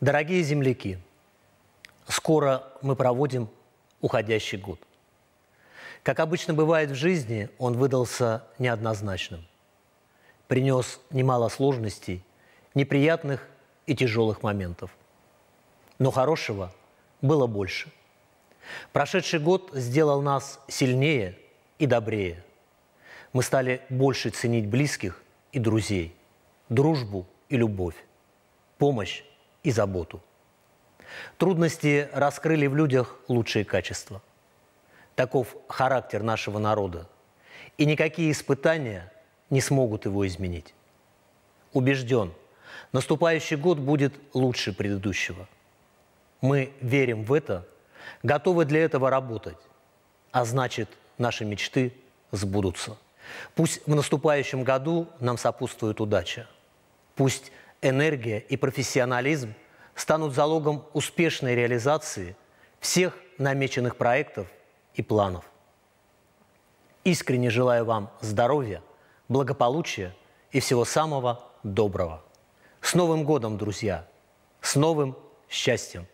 Дорогие земляки, скоро мы проводим уходящий год. Как обычно бывает в жизни, он выдался неоднозначным. Принес немало сложностей, неприятных и тяжелых моментов. Но хорошего было больше. Прошедший год сделал нас сильнее и добрее. Мы стали больше ценить близких и друзей, дружбу и любовь, помощь и заботу. Трудности раскрыли в людях лучшие качества. Таков характер нашего народа. И никакие испытания не смогут его изменить. Убежден, наступающий год будет лучше предыдущего. Мы верим в это, готовы для этого работать, а значит, наши мечты сбудутся. Пусть в наступающем году нам сопутствует удача. Пусть энергия и профессионализм станут залогом успешной реализации всех намеченных проектов и планов. Искренне желаю вам здоровья, благополучия и всего самого доброго. С Новым годом, друзья! С новым счастьем!